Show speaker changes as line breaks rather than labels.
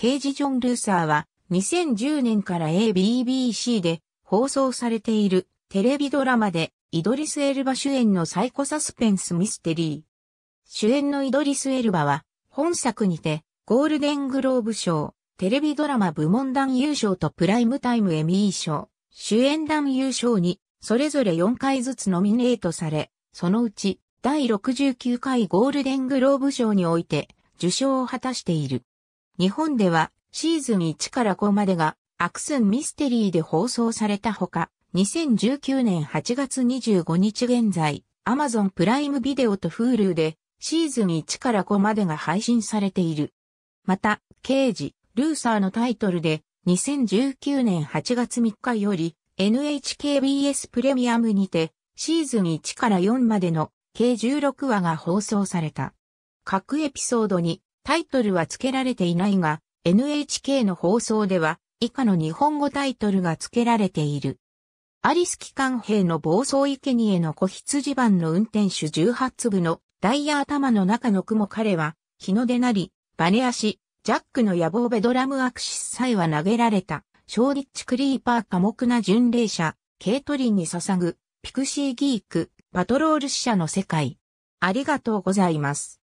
刑事ジョン・ルーサーは2010年から ABBC で放送されているテレビドラマでイドリス・エルバ主演のサイコサスペンスミステリー。主演のイドリス・エルバは本作にてゴールデングローブ賞、テレビドラマ部門団優勝とプライムタイムエミー賞、主演団優勝にそれぞれ4回ずつノミネートされ、そのうち第69回ゴールデングローブ賞において受賞を果たしている。日本ではシーズン1から5までがアクスンミステリーで放送されたほか、2019年8月25日現在、アマゾンプライムビデオとフールーでシーズン1から5までが配信されている。また、刑事、ルーサーのタイトルで2019年8月3日より NHKBS プレミアムにてシーズン1から4までの計16話が放送された。各エピソードにタイトルは付けられていないが、NHK の放送では、以下の日本語タイトルが付けられている。アリス機関兵の暴走池にへの子羊版の運転手18粒のダイヤ頭の中の雲彼は、日の出なり、バネ足、ジャックの野望ベドラムアクシスさえは投げられた、ショーリッチクリーパー寡黙な巡礼者、ケイトリンに捧ぐ、ピクシーギーク、パトロール死者の世界。ありがとうございます。